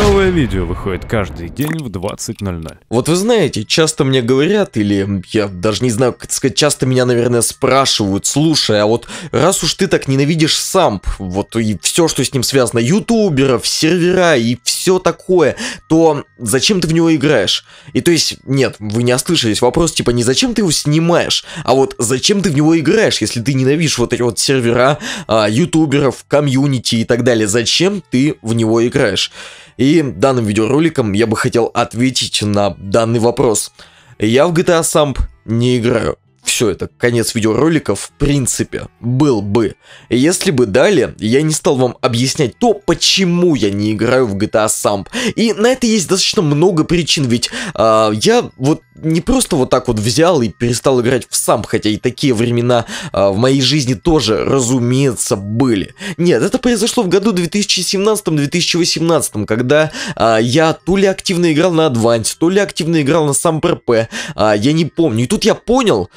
no Новое видео выходит каждый день в 20.00. Вот вы знаете, часто мне говорят, или я даже не знаю, как это сказать, часто меня, наверное, спрашивают, слушай, а вот раз уж ты так ненавидишь самп, вот и все, что с ним связано, ютуберов, сервера и все такое, то зачем ты в него играешь? И то есть, нет, вы не ослышались, вопрос типа не зачем ты его снимаешь, а вот зачем ты в него играешь, если ты ненавидишь вот эти вот сервера, а, ютуберов, комьюнити и так далее, зачем ты в него играешь? И данным видеороликом я бы хотел ответить на данный вопрос. Я в GTA Samp не играю все, это конец видеоролика в принципе был бы. Если бы далее я не стал вам объяснять то, почему я не играю в GTA Samp. И на это есть достаточно много причин, ведь э, я вот не просто вот так вот взял и перестал играть в сам, хотя и такие времена э, в моей жизни тоже, разумеется, были. Нет, это произошло в году 2017-2018, когда э, я то ли активно играл на Advance, то ли активно играл на сам RP э, я не помню. И тут я понял,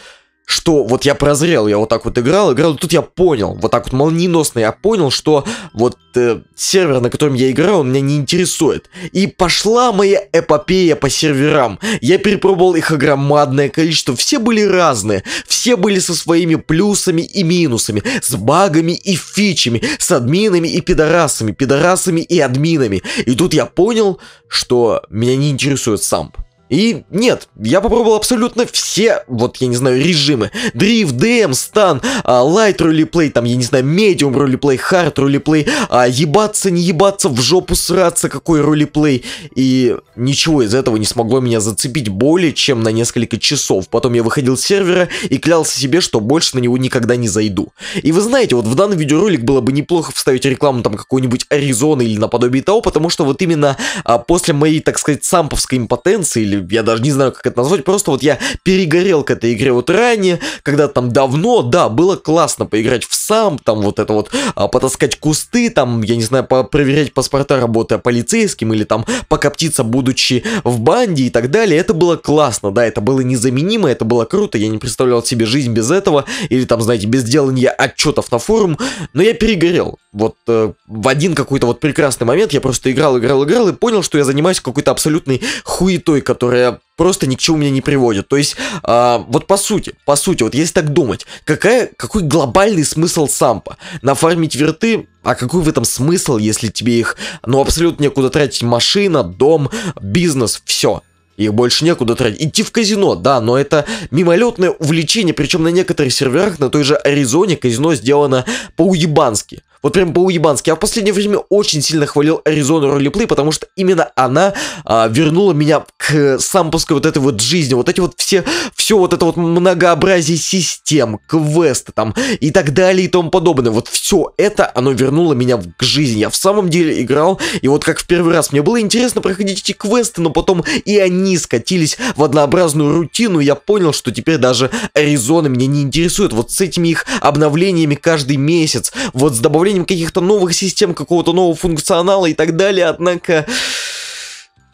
что вот я прозрел, я вот так вот играл, играл, тут я понял, вот так вот молниеносно я понял, что вот э, сервер, на котором я играю, он меня не интересует. И пошла моя эпопея по серверам. Я перепробовал их огромное количество, все были разные, все были со своими плюсами и минусами, с багами и фичами, с админами и пидорасами, пидорасами и админами. И тут я понял, что меня не интересует самп. И нет, я попробовал абсолютно все, вот я не знаю, режимы. Дрифт, ДМ, стан, лайт ролеплей, там, я не знаю, медиум ролеплей, хард ролеплей, а, ебаться, не ебаться, в жопу сраться, какой ролеплей. И ничего из этого не смогло меня зацепить более чем на несколько часов. Потом я выходил с сервера и клялся себе, что больше на него никогда не зайду. И вы знаете, вот в данный видеоролик было бы неплохо вставить рекламу там какой-нибудь Аризоны или наподобие того, потому что вот именно а, после моей, так сказать, самповской импотенции или я даже не знаю, как это назвать, просто вот я перегорел к этой игре вот ранее, когда там давно, да, было классно поиграть в сам, там вот это вот, а, потаскать кусты, там, я не знаю, проверять паспорта, работая полицейским, или там покоптиться, будучи в банде и так далее, это было классно, да, это было незаменимо, это было круто, я не представлял себе жизнь без этого, или там, знаете, без делания отчетов на форум, но я перегорел. Вот э, в один какой-то вот прекрасный момент я просто играл, играл, играл и понял, что я занимаюсь какой-то абсолютной хуетой, которая которая просто ни к чему меня не приводит. То есть, э, вот по сути, по сути, вот если так думать, какая, какой глобальный смысл сампа? Нафармить верты, а какой в этом смысл, если тебе их, ну, абсолютно некуда тратить? Машина, дом, бизнес, все. Их больше некуда тратить. Идти в казино, да, но это мимолетное увлечение, причем на некоторых серверах на той же Аризоне казино сделано по-уебански. Вот прям по-уебански. Я в последнее время очень сильно хвалил Аризону Ролиплей, потому что именно она а, вернула меня к сампусской вот этой вот жизни. Вот эти вот все, все вот это вот многообразие систем, квесты там и так далее и тому подобное. Вот все это, оно вернуло меня к жизни. Я в самом деле играл, и вот как в первый раз мне было интересно проходить эти квесты, но потом и они скатились в однообразную рутину, и я понял, что теперь даже Аризона меня не интересует. Вот с этими их обновлениями каждый месяц, вот с добавлением появлением каких-то новых систем, какого-то нового функционала и так далее, однако...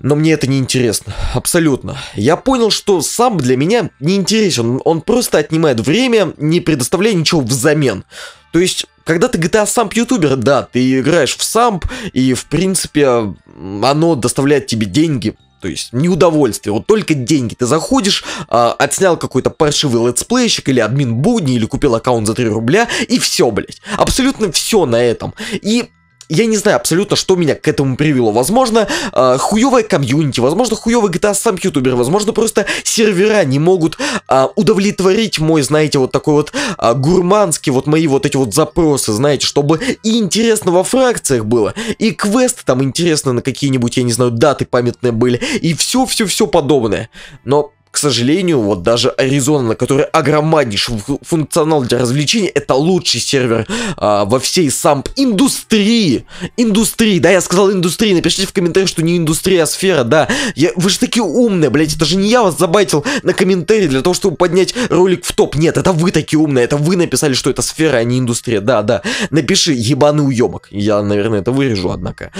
Но мне это не интересно, абсолютно. Я понял, что сам для меня не интересен, он просто отнимает время, не предоставляя ничего взамен. То есть, когда ты GTA самп ютубер, да, ты играешь в самп, и в принципе оно доставляет тебе деньги, то есть неудовольствие, вот только деньги. Ты заходишь, э, отснял какой-то паршивый летсплейщик или админ будни, или купил аккаунт за 3 рубля, и все, блядь. Абсолютно все на этом. И я не знаю абсолютно, что меня к этому привело. Возможно, э, хуевая комьюнити, возможно, хуевый GTA сам ютубер, возможно, просто сервера не могут э, удовлетворить мой, знаете, вот такой вот э, гурманский, вот мои вот эти вот запросы, знаете, чтобы и интересно во фракциях было, и квесты там интересны на какие-нибудь, я не знаю, даты памятные были, и все-все-все подобное. Но к сожалению, вот даже Аризона, на которой огромнейший функционал для развлечений, это лучший сервер а, во всей самп индустрии. Индустрии, да, я сказал индустрии, напишите в комментариях, что не индустрия, а сфера, да. Я, вы же такие умные, блядь, это же не я вас забайтил на комментарии для того, чтобы поднять ролик в топ. Нет, это вы такие умные, это вы написали, что это сфера, а не индустрия, да, да. Напиши, ебаный уебок. Я, наверное, это вырежу, однако.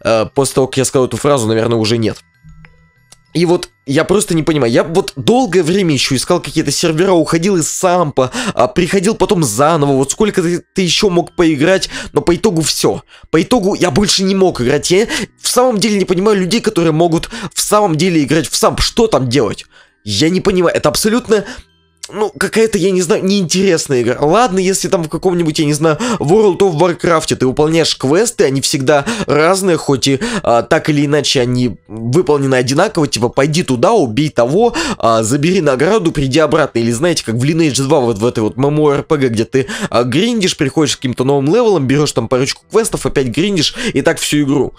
А, после того, как я сказал эту фразу, наверное, уже нет. И вот я просто не понимаю. Я вот долгое время еще искал какие-то сервера, уходил из сампа, а, приходил потом заново. Вот сколько ты, ты еще мог поиграть, но по итогу все. По итогу я больше не мог играть. Я в самом деле не понимаю людей, которые могут в самом деле играть в самп. Что там делать? Я не понимаю. Это абсолютно ну, какая-то, я не знаю, неинтересная игра. Ладно, если там в каком-нибудь, я не знаю, World of Warcraft ты выполняешь квесты, они всегда разные, хоть и а, так или иначе они выполнены одинаково, типа, пойди туда, убей того, а, забери награду, приди обратно. Или, знаете, как в Lineage 2, вот в этой вот MMORPG, где ты а, гриндишь, приходишь к каким-то новым левелам, берешь там парочку квестов, опять гриндишь, и так всю игру.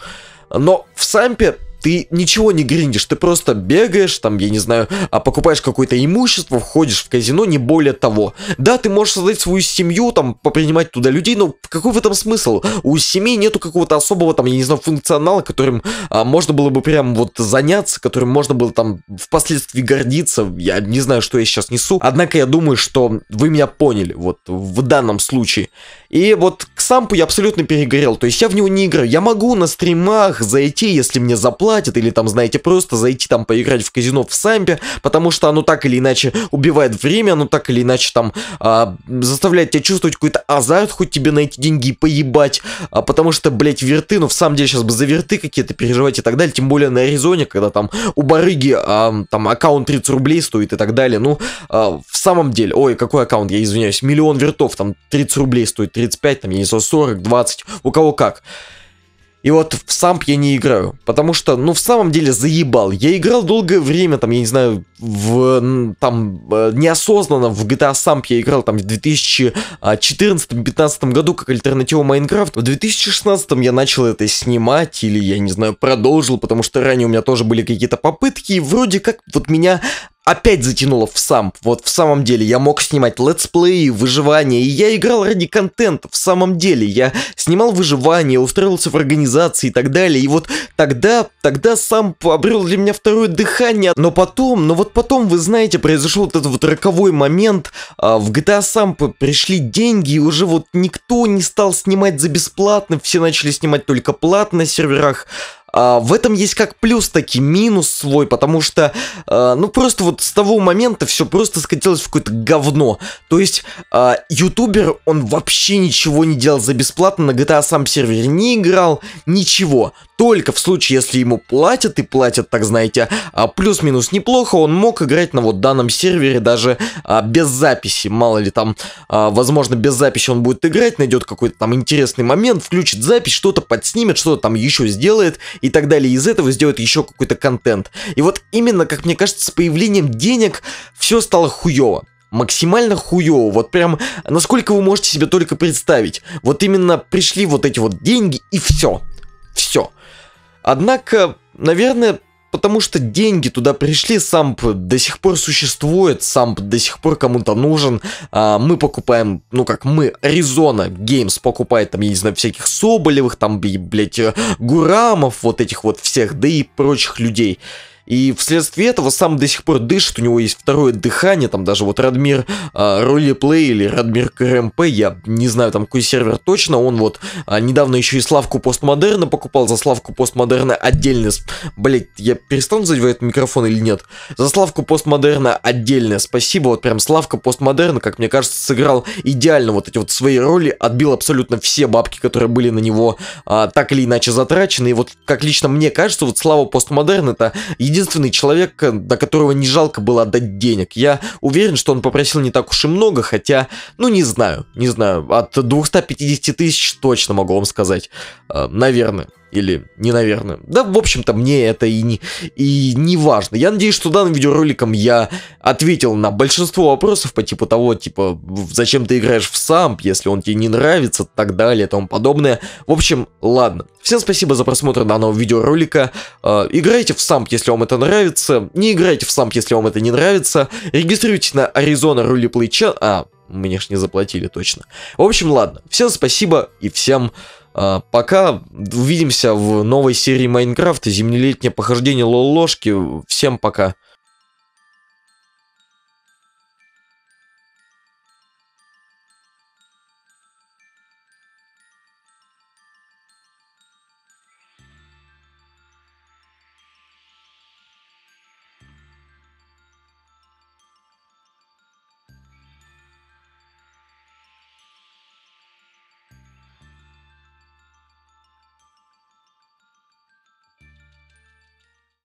Но в Сампе ты ничего не гриндишь, ты просто бегаешь, там, я не знаю, а покупаешь какое-то имущество, входишь в казино, не более того. Да, ты можешь создать свою семью, там, попринимать туда людей, но какой в этом смысл? У семьи нету какого-то особого, там, я не знаю, функционала, которым а, можно было бы прям вот заняться, которым можно было там впоследствии гордиться. Я не знаю, что я сейчас несу. Однако я думаю, что вы меня поняли, вот, в данном случае. И вот к сампу я абсолютно перегорел, то есть я в него не играю. Я могу на стримах зайти, если мне заплатят, платят, или там, знаете, просто зайти там поиграть в казино в сампе потому что оно так или иначе убивает время, оно так или иначе там а, заставляет тебя чувствовать какой-то азарт, хоть тебе на эти деньги поебать, а, потому что, блять верты, ну в самом деле сейчас бы за верты какие-то переживать и так далее, тем более на Аризоне, когда там у барыги а, там аккаунт 30 рублей стоит и так далее, ну а, в самом деле, ой, какой аккаунт, я извиняюсь, миллион вертов, там 30 рублей стоит, 35, там, я не знаю, 40, 20, у кого как. И вот в самп я не играю, потому что, ну, в самом деле заебал. Я играл долгое время, там, я не знаю, в, там, э, неосознанно в GTA самп я играл, там, в 2014-2015 году, как альтернатива Майнкрафт. В 2016 я начал это снимать, или, я не знаю, продолжил, потому что ранее у меня тоже были какие-то попытки, и вроде как вот меня опять затянуло в сам. Вот в самом деле, я мог снимать летсплеи, выживание, и я играл ради контента, в самом деле. Я снимал выживание, устроился в организации и так далее. И вот тогда, тогда сам обрел для меня второе дыхание. Но потом, но вот потом, вы знаете, произошел вот этот вот роковой момент. А, в GTA сам пришли деньги, и уже вот никто не стал снимать за бесплатно. Все начали снимать только платно на серверах. А, в этом есть как плюс, так и минус свой, потому что, а, ну, просто вот с того момента все просто скатилось в какое-то говно. То есть, а, ютубер, он вообще ничего не делал за бесплатно, на GTA сам сервер не играл, ничего только в случае, если ему платят, и платят, так знаете, а, плюс-минус неплохо, он мог играть на вот данном сервере даже а, без записи. Мало ли там, а, возможно, без записи он будет играть, найдет какой-то там интересный момент, включит запись, что-то подснимет, что-то там еще сделает и так далее. Из этого сделает еще какой-то контент. И вот именно, как мне кажется, с появлением денег все стало хуево максимально хуёво, вот прям, насколько вы можете себе только представить. Вот именно пришли вот эти вот деньги и все, все. Однако, наверное, потому что деньги туда пришли, самп до сих пор существует, самп до сих пор кому-то нужен. А, мы покупаем, ну как мы, Arizona Games покупает там, я не знаю, всяких Соболевых, там, блядь, Гурамов, вот этих вот всех, да и прочих людей. И вследствие этого сам до сих пор дышит, у него есть второе дыхание, там даже вот Радмир э, а, Ролиплей или Радмир КРМП, я не знаю там какой сервер точно, он вот э, недавно еще и Славку Постмодерна покупал, за Славку Постмодерна отдельно, блять, я перестану задевать микрофон или нет, за Славку Постмодерна отдельно спасибо, вот прям Славка Постмодерна, как мне кажется, сыграл идеально вот эти вот свои роли, отбил абсолютно все бабки, которые были на него э, так или иначе затрачены, и вот как лично мне кажется, вот Слава постмодерна это единственное единственный человек, э, до которого не жалко было отдать денег. Я уверен, что он попросил не так уж и много, хотя, ну не знаю, не знаю, от 250 тысяч точно могу вам сказать, э, наверное. Или не, наверное. Да, в общем-то, мне это и не, и не важно. Я надеюсь, что данным видеороликом я ответил на большинство вопросов по типу того, типа, зачем ты играешь в самп, если он тебе не нравится, так далее, и тому подобное. В общем, ладно. Всем спасибо за просмотр данного видеоролика. Э, играйте в самп, если вам это нравится. Не играйте в самп, если вам это не нравится. Регистрируйтесь на Arizona Roleplay Channel. А, мне ж не заплатили точно. В общем, ладно. Всем спасибо и всем э, пока. Увидимся в новой серии Майнкрафта. Земнелетнее похождение лол-ложки. Всем пока.